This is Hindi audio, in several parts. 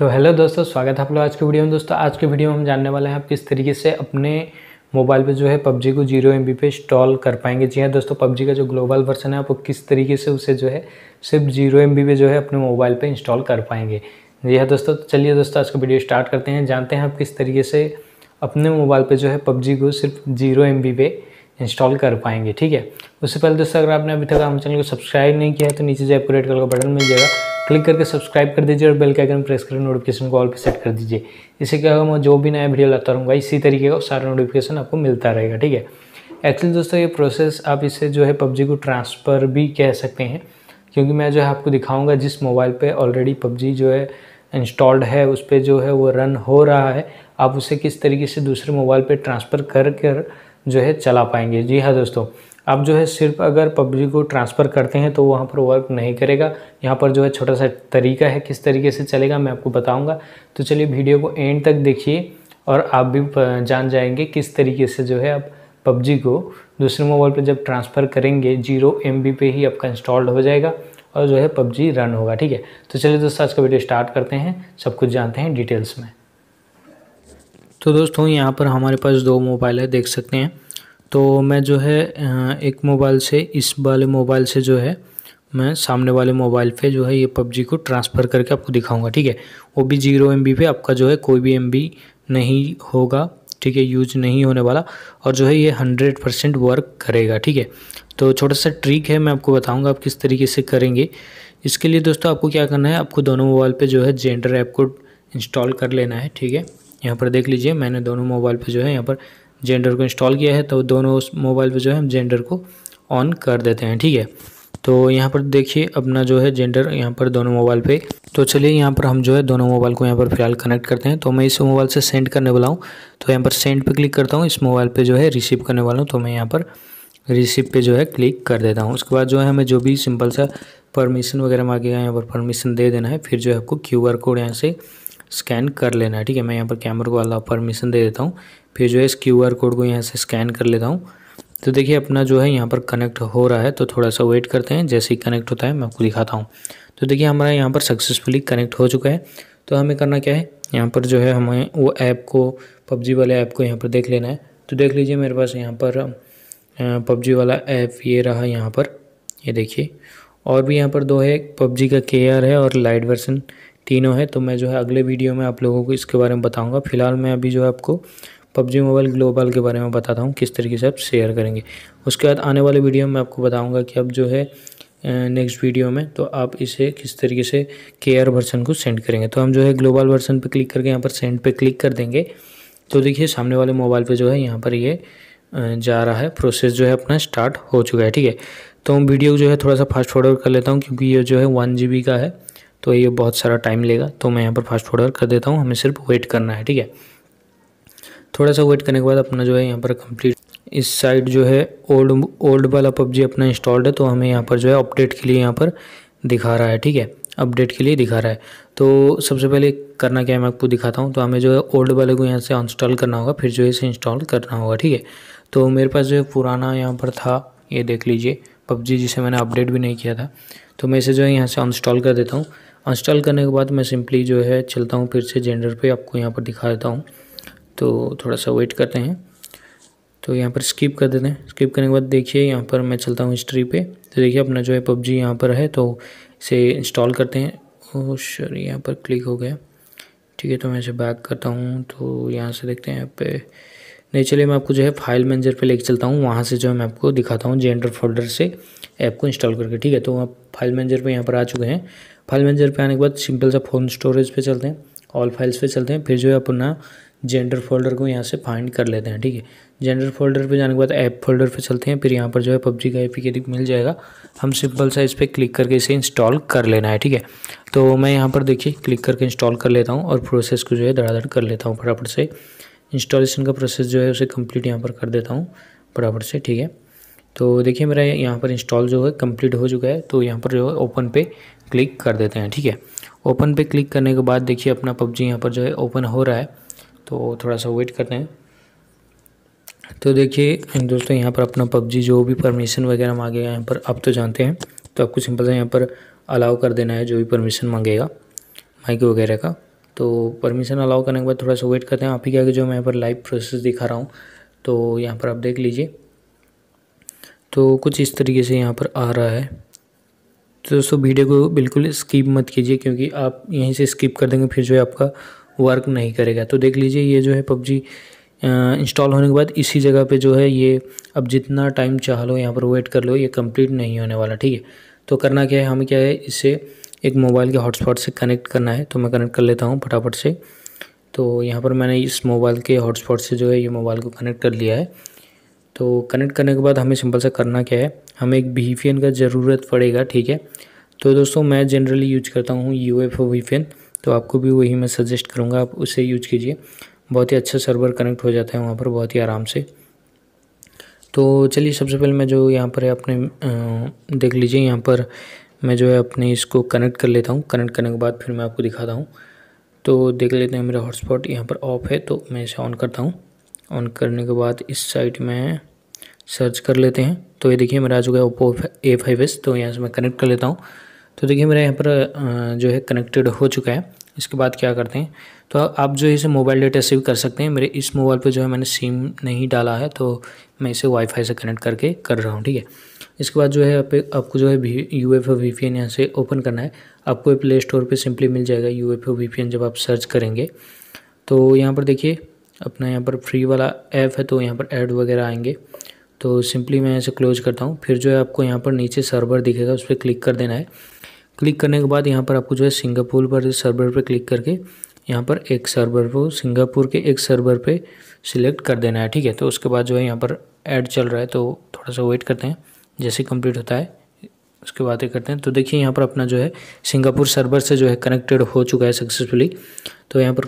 तो हेलो दोस्तों स्वागत है आप लोग आज के वीडियो में दोस्तों आज के वीडियो में हम जानने वाले हैं आप किस तरीके से अपने मोबाइल पे जो है पबजी को जीरो एम पे इंस्टॉल कर पाएंगे जी हाँ दोस्तों पबजी का जो ग्लोबल वर्सन है आप किस तरीके से उसे जो है सिर्फ जीरो एम पे जो है अपने मोबाइल पर इंस्टॉल कर पाएंगे जी हाँ दोस्तों तो चलिए दोस्तों आज का वीडियो स्टार्ट करते हैं जानते हैं आप किस तरीके से अपने मोबाइल पर जो है पबजी को सिर्फ जीरो एम पे इंस्टॉल कर पाएंगे ठीक है उससे पहले दोस्तों अगर आपने अभी तक हम चैनल को सब्सक्राइब नहीं किया है तो नीचे जो आपको कलर का बटन मिल जाएगा क्लिक करके सब्सक्राइब कर दीजिए और बेल के आइकन प्रेस करके नोटिफिकेशन को ऑल पर सेट कर दीजिए इससे क्या होगा मैं जो भी नया वीडियो लाता रहूँगा इसी तरीके का सारा नोटिफिकेशन आपको मिलता रहेगा ठीक है एक्चुअली दोस्तों ये प्रोसेस आप इसे जो है पबजी को ट्रांसफ़र भी कह सकते हैं क्योंकि मैं जो है आपको दिखाऊंगा जिस मोबाइल पे ऑलरेडी पबजी जो है इंस्टॉल्ड है उस पर जो है वो रन हो रहा है आप उसे किस तरीके से दूसरे मोबाइल पे ट्रांसफ़र कर कर जो है चला पाएंगे जी हाँ दोस्तों आप जो है सिर्फ अगर पबजी को ट्रांसफ़र करते हैं तो वहाँ पर वर्क नहीं करेगा यहाँ पर जो है छोटा सा तरीका है किस तरीके से चलेगा मैं आपको बताऊँगा तो चलिए वीडियो को एंड तक देखिए और आप भी जान जाएंगे किस तरीके से जो है आप पबजी को दूसरे मोबाइल पर जब ट्रांसफ़र करेंगे जीरो एम पे ही आपका इंस्टॉल्ड हो जाएगा और जो है पबजी रन होगा ठीक है तो चलिए दोस्तों आज का वीडियो स्टार्ट करते हैं सब कुछ जानते हैं डिटेल्स में तो दोस्तों यहाँ पर हमारे पास दो मोबाइल है देख सकते हैं तो मैं जो है एक मोबाइल से इस वाले मोबाइल से जो है मैं सामने वाले मोबाइल पे जो है ये पबजी को ट्रांसफ़र करके आपको दिखाऊंगा ठीक है वो भी जीरो एम पे आपका जो है कोई भी एम नहीं होगा ठीक है यूज नहीं होने वाला और जो है ये हंड्रेड परसेंट वर्क करेगा ठीक है तो छोटा सा ट्रिक है मैं आपको बताऊंगा आप किस तरीके से करेंगे इसके लिए दोस्तों आपको क्या करना है आपको दोनों मोबाइल पर जो है जेंडर ऐप को इंस्टॉल कर लेना है ठीक है यहाँ पर देख लीजिए मैंने दोनों मोबाइल पर जो है यहाँ पर जेंडर को इंस्टॉल किया है तो दोनों उस मोबाइल पर जो है हम जेंडर को ऑन कर देते हैं ठीक है तो यहाँ पर देखिए अपना जो है जेंडर यहाँ पर दोनों मोबाइल पे तो चलिए यहाँ पर हम जो है दोनों मोबाइल को यहाँ पर फिलहाल कनेक्ट करते हैं तो मैं इस मोबाइल से सेंड करने वाला हूँ तो यहाँ पर सेंड पे क्लिक करता हूँ इस मोबाइल पे जो है रिसीव करने वाला हूँ तो मैं यहाँ पर रिसीव पे जो है क्लिक कर देता हूँ उसके बाद जो है हमें जो भी सिंपल सा परमिशन वगैरह मांगेगा यहाँ पर परमिशन दे देना है फिर जो है आपको क्यू कोड यहाँ से स्कैन कर लेना है ठीक है मैं यहाँ पर कैमरे वाला परमिशन दे देता हूँ फिर जो है इस क्यू आर कोड को यहाँ से स्कैन कर लेता हूँ तो देखिए अपना जो है यहाँ पर कनेक्ट हो रहा है तो थोड़ा सा वेट करते हैं जैसे ही कनेक्ट होता है मैं आपको दिखाता हूँ तो देखिए हमारा यहाँ पर सक्सेसफुली कनेक्ट हो चुका है तो हमें करना क्या है यहाँ पर जो है हमें वो ऐप को पबजी वाले ऐप को यहाँ पर देख लेना है तो देख लीजिए मेरे पास यहाँ पर पबजी वाला ऐप ये रहा यहाँ पर ये देखिए और भी यहाँ पर दो है पबजी का के है और लाइट वर्सन तीनों है तो मैं जो है अगले वीडियो में आप लोगों को इसके बारे में बताऊँगा फिलहाल मैं अभी जो है आपको पबजी मोबाइल ग्लोबल के बारे में बताता हूँ किस तरीके से आप शेयर करेंगे उसके बाद आने वाले वीडियो में आपको बताऊँगा कि अब जो है नेक्स्ट वीडियो में तो आप इसे किस तरीके से आर वर्सन को सेंड करेंगे तो हम जो है ग्लोबल वर्सन पर क्लिक करके यहाँ पर सेंड पर क्लिक कर देंगे तो देखिए सामने वाले मोबाइल पर जो है यहाँ पर ये जा रहा है प्रोसेस जो है अपना स्टार्ट हो चुका है ठीक है तो हम वीडियो जो है थोड़ा सा फास्ट फॉरवर्ड कर लेता हूँ क्योंकि ये जो है वन जी का है तो ये बहुत सारा टाइम लेगा तो मैं यहाँ पर फास्ट फॉरवर्ड कर देता हूँ हमें सिर्फ वेट करना है ठीक है थोड़ा सा वेट करने के बाद अपना जो है यहाँ पर कंप्लीट इस साइड जो है ओल्ड ओल्ड वाला पबजी अपना इंस्टॉल्ड है तो हमें यहाँ पर जो है अपडेट के लिए यहाँ पर दिखा रहा है ठीक है अपडेट के लिए दिखा रहा है तो सबसे पहले करना क्या है मैं आपको दिखाता हूँ तो हमें जो है ओल्ड वाले को यहाँ से इंस्टॉल करना होगा फिर जो है इसे इंस्टॉल करना होगा ठीक है तो मेरे पास जो है पुराना यहाँ पर था ये देख लीजिए पबजी जिसे मैंने अपडेट भी नहीं किया था तो मैं इसे जो है यहाँ से इंस्टॉल कर देता हूँ इंस्टॉल करने के बाद मैं सिंपली जो है चलता हूँ फिर से जेंडर पर आपको यहाँ पर दिखा देता हूँ तो थोड़ा सा वेट करते हैं तो यहाँ पर स्किप कर देते हैं स्किप करने के बाद देखिए यहाँ पर मैं चलता हूँ हिस्ट्री पे तो देखिए अपना जो है पबजी यहाँ पर है तो इसे इंस्टॉल करते हैं ओ यहाँ पर क्लिक हो गया ठीक है तो मैं इसे बैक करता हूँ तो यहाँ से देखते हैं यहाँ पे नहीं चलिए मैं आपको जो है फाइल मैनेजर पे लेके चलता हूँ वहाँ से जो है मैं आपको दिखाता हूँ जेंडर फोल्डर से ऐप को इंस्टॉल करके ठीक है तो आप फाइल मैनेजर पे यहाँ पर आ चुके हैं फाइल मैनेजर पे आने के बाद सिंपल सा फोन स्टोरेज पे चलते हैं ऑल फाइल्स पे चलते हैं फिर जो है अपना जेंडर फोल्डर को यहाँ से फाइंड कर लेते हैं ठीक है जेंडर फोल्डर पे जाने के बाद ऐप फोल्डर पे चलते हैं फिर यहाँ पर जो है पबजी का एपी के मिल जाएगा हम सिंपल सा इस पर क्लिक करके इसे इंस्टॉल कर लेना है ठीक है तो मैं यहाँ पर देखिए क्लिक करके इंस्टॉल कर लेता हूँ और प्रोसेस को जो है धड़ाधड़ कर लेता हूँ फटाफट से इंस्टॉलेशन का प्रोसेस जो है उसे कम्प्लीट यहाँ पर कर देता हूँ फटाफट से ठीक है तो देखिए मेरा यहाँ पर इंस्टॉल जो है कम्प्लीट हो चुका है तो यहाँ पर जो है ओपन पे क्लिक कर देते हैं ठीक है ओपन पे क्लिक करने के बाद देखिए अपना पबजी यहाँ पर जो है ओपन हो रहा है तो थोड़ा सा वेट करते हैं तो देखिए दोस्तों यहाँ पर अपना पबजी जो भी परमिशन वगैरह मांगेगा यहाँ पर आप तो जानते हैं तो आपको सिंपल सा यहाँ पर अलाउ कर देना है जो भी परमिशन मांगेगा माइक वगैरह का तो परमिशन अलाउ करने के बाद थोड़ा सा वेट करते हैं आप ही क्या कि जो मैं यहाँ पर लाइव प्रोसेस दिखा रहा हूँ तो यहाँ पर आप देख लीजिए तो कुछ इस तरीके से यहाँ पर आ रहा है तो दोस्तों वीडियो को बिल्कुल स्किप मत कीजिए क्योंकि आप यहीं से स्किप कर देंगे फिर जो है आपका वर्क नहीं करेगा तो देख लीजिए ये जो है पबजी इंस्टॉल होने के बाद इसी जगह पे जो है ये अब जितना टाइम चाह लो यहाँ पर वेट कर लो ये कंप्लीट नहीं होने वाला ठीक है तो करना क्या है हमें क्या है इसे एक मोबाइल के हॉटस्पॉट से कनेक्ट करना है तो मैं कनेक्ट कर लेता हूँ फटाफट से तो यहाँ पर मैंने इस मोबाइल के हॉटस्पॉट से जो है ये मोबाइल को कनेक्ट कर लिया है तो कनेक्ट करने के बाद हमें सिंपल सा करना क्या है हमें एक वी का ज़रूरत पड़ेगा ठीक है तो दोस्तों मैं जनरली यूज करता हूँ यू एफ वीफेन तो आपको भी वही मैं सजेस्ट करूँगा आप उसे यूज कीजिए बहुत ही अच्छा सर्वर कनेक्ट हो जाता है वहाँ पर बहुत ही आराम से तो चलिए सबसे पहले मैं जो यहाँ पर है अपने देख लीजिए यहाँ पर मैं जो है अपने इसको कनेक्ट कर लेता हूँ कनेक्ट करने के बाद फिर मैं आपको दिखाता हूँ तो देख लेते हैं मेरा हॉटस्पॉट यहाँ पर ऑफ है तो मैं इसे ऑन करता हूँ ऑन करने के बाद इस साइट में सर्च कर लेते हैं तो ये देखिए मेरा आ चुका है ओप्पो ए फाइव एस तो यहाँ से मैं कनेक्ट कर लेता हूँ तो देखिए मेरा यहाँ पर जो है कनेक्टेड हो चुका है इसके बाद क्या करते हैं तो आप जो इसे मोबाइल डेटा सेव कर सकते हैं मेरे इस मोबाइल पे जो है मैंने सिम नहीं डाला है तो मैं इसे वाईफाई से कनेक्ट करके कर रहा हूँ ठीक है इसके बाद जो है आप, आपको जो है U F O V P N यहाँ से ओपन करना है आपको प्ले स्टोर पर सिंपली मिल जाएगा U F O V P N जब आप सर्च करेंगे तो यहाँ पर देखिए अपना यहाँ पर फ्री वाला ऐप है तो यहाँ पर ऐड वगैरह आएंगे तो सिंपली मैं इसे क्लोज करता हूँ फिर जो है आपको यहाँ पर नीचे सर्वर दिखेगा उस पर क्लिक कर देना है क्लिक करने के बाद यहाँ पर आपको जो है सिंगापुर पर सर्वर पर क्लिक करके यहाँ पर एक सर्वर को सिंगापुर के एक सर्वर पे सिलेक्ट कर देना है ठीक है तो उसके बाद जो है यहाँ पर ऐड चल रहा है तो थोड़ा सा वेट करते हैं जैसे कंप्लीट होता है उसके बाद ये करते हैं तो देखिए यहाँ पर अपना जो है सिंगापुर सर्वर से जो है कनेक्टेड हो चुका है सक्सेसफुली तो यहाँ पर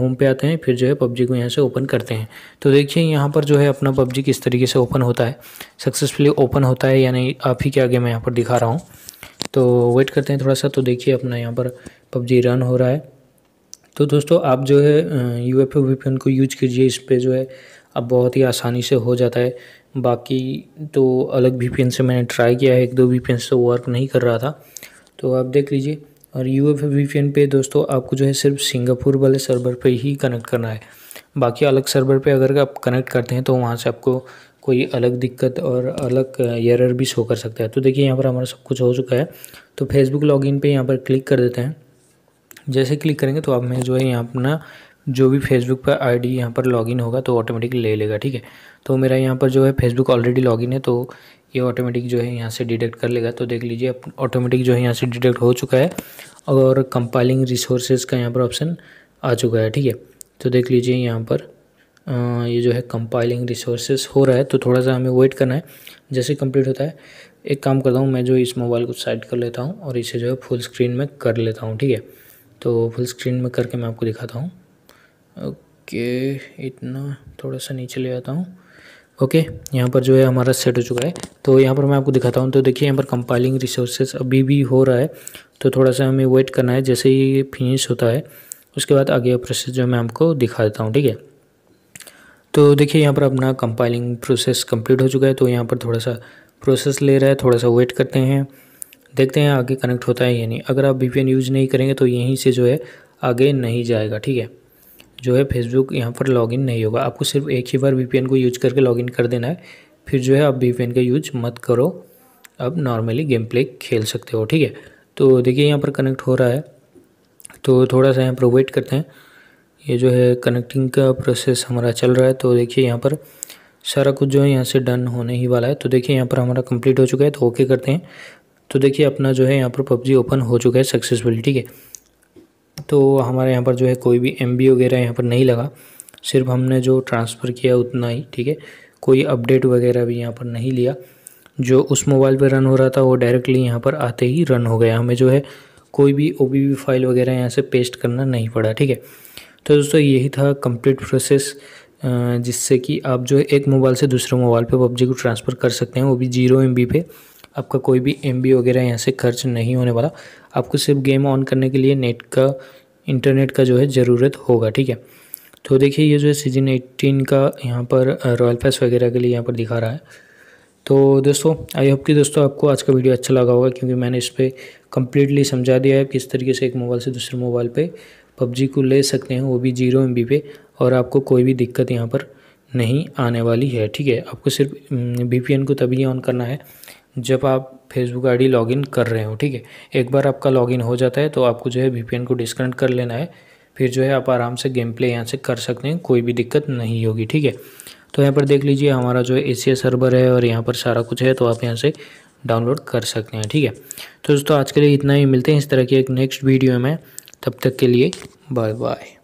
होम पे आते हैं फिर जो है पबजी को यहाँ से ओपन करते हैं तो देखिए यहाँ पर जो है अपना पबजी किस तरीके से ओपन होता है सक्सेसफुली ओपन होता है या नहीं आप ही के आगे मैं यहाँ पर दिखा रहा हूँ तो वेट करते हैं थोड़ा सा तो देखिए अपना यहाँ पर पबजी रन हो रहा है तो दोस्तों आप जो है यू एफ को यूज कीजिए इस पर जो है अब बहुत ही आसानी से हो जाता है बाकी तो अलग वी से मैंने ट्राई किया है एक दो वी से वर्क तो नहीं कर रहा था तो आप देख लीजिए और यू एफ वीपीएन पे दोस्तों आपको जो है सिर्फ सिंगापुर वाले सर्वर पे ही कनेक्ट करना है बाकी अलग सर्वर पे अगर आप कनेक्ट करते हैं तो वहाँ से आपको कोई अलग दिक्कत और अलग एरर भी शो कर सकता है तो देखिए यहाँ पर हमारा सब कुछ हो चुका है तो फेसबुक लॉगिन पे यहाँ पर क्लिक कर देते हैं जैसे क्लिक करेंगे तो आप में जो है यहाँ अपना जो भी फेसबुक पर आईडी यहाँ पर लॉगिन होगा तो ऑटोमेटिक ले लेगा ठीक है तो मेरा यहाँ पर जो है फेसबुक ऑलरेडी लॉगिन है तो ये ऑटोमेटिक जो है यहाँ से डिटेक्ट कर लेगा तो देख लीजिए ऑटोमेटिक जो है यहाँ से डिटेक्ट हो चुका है और कंपाइलिंग रिसोर्सेज का यहाँ पर ऑप्शन आ चुका है ठीक है तो देख लीजिए यहाँ पर आ, ये जो है कंपाइलिंग रिसोर्सेज हो रहा है तो थोड़ा सा हमें वेट करना है जैसे कंप्लीट होता है एक काम करता हूँ मैं जो इस मोबाइल को साइड कर लेता हूँ और इसे जो है फुल स्क्रीन में कर लेता हूँ ठीक है तो फुल स्क्रीन में करके मैं आपको दिखाता हूँ ओके इतना थोड़ा सा नीचे ले आता हूँ ओके यहाँ पर जो है हमारा सेट हो चुका है तो यहाँ पर मैं आपको दिखाता हूँ तो देखिए यहाँ पर कंपाइलिंग रिसोर्सेज अभी भी हो रहा है तो थोड़ा सा हमें वेट करना है जैसे ही फिनिश होता है उसके बाद आगे प्रोसेस जो मैं आपको दिखा देता हूँ ठीक है तो देखिए यहाँ पर अपना कंपाइलिंग प्रोसेस कंप्लीट हो चुका है तो यहाँ पर थोड़ा सा प्रोसेस ले रहा है थोड़ा सा वेट करते हैं देखते हैं आगे कनेक्ट होता है या नहीं अगर आप वी यूज़ नहीं करेंगे तो यहीं से जो है आगे नहीं जाएगा ठीक है जो है फेसबुक यहाँ पर लॉगिन नहीं होगा आपको सिर्फ एक ही बार वीपीएन को यूज करके लॉगिन कर देना है फिर जो है आप वीपीएन का यूज मत करो आप नॉर्मली गेम प्ले खेल सकते हो ठीक है तो देखिए यहाँ पर कनेक्ट हो रहा है तो थोड़ा सा यहाँ पर वेट करते हैं ये जो है कनेक्टिंग का प्रोसेस हमारा चल रहा है तो देखिए यहाँ पर सारा कुछ जो है यहाँ से डन होने ही वाला है तो देखिए यहाँ पर हमारा कंप्लीट हो चुका है तो ओके करते हैं तो देखिए अपना जो है यहाँ पर पबजी ओपन हो चुका है सक्सेसफुल ठीक है तो हमारे यहाँ पर जो है कोई भी एम वगैरह यहाँ पर नहीं लगा सिर्फ हमने जो ट्रांसफ़र किया उतना ही ठीक है कोई अपडेट वगैरह भी यहाँ पर नहीं लिया जो उस मोबाइल पर रन हो रहा था वो डायरेक्टली यहाँ पर आते ही रन हो गया हमें जो है कोई भी ओ फाइल वगैरह यहाँ से पेस्ट करना नहीं पड़ा ठीक है तो दोस्तों यही था कंप्लीट प्रोसेस जिससे कि आप जो है एक मोबाइल से दूसरे मोबाइल पे पबजी को ट्रांसफ़र कर सकते हैं वो भी जीरो एम पे आपका कोई भी एम वगैरह यहाँ से खर्च नहीं होने वाला आपको सिर्फ गेम ऑन करने के लिए नेट का इंटरनेट का जो है ज़रूरत होगा ठीक है तो देखिए ये जो है सीजन एटीन का यहाँ पर रॉयल पैस वगैरह के लिए यहाँ पर दिखा रहा है तो दोस्तों आई होप कि दोस्तों आपको आज का वीडियो अच्छा लगा होगा क्योंकि मैंने इस पर कम्प्लीटली समझा दिया है किस तरीके से एक मोबाइल से दूसरे मोबाइल पर पबजी को ले सकते हैं वो भी जीरो एम पे और आपको कोई भी दिक्कत यहाँ पर नहीं आने वाली है ठीक है आपको सिर्फ वी को तभी ऑन करना है जब आप फेसबुक आईडी लॉगिन कर रहे हो ठीक है एक बार आपका लॉगिन हो जाता है तो आपको जो है वीपीएन को डिस्कनेक्ट कर लेना है फिर जो है आप आराम से गेम प्ले यहाँ से कर सकते हैं कोई भी दिक्कत नहीं होगी ठीक है तो यहाँ पर देख लीजिए हमारा जो एशिया सर्वर है और यहाँ पर सारा कुछ है तो आप यहाँ से डाउनलोड कर सकते हैं ठीक है तो दोस्तों आज के लिए इतना ही मिलते हैं इस तरह की एक नेक्स्ट वीडियो में तब तक के लिए बाय बाय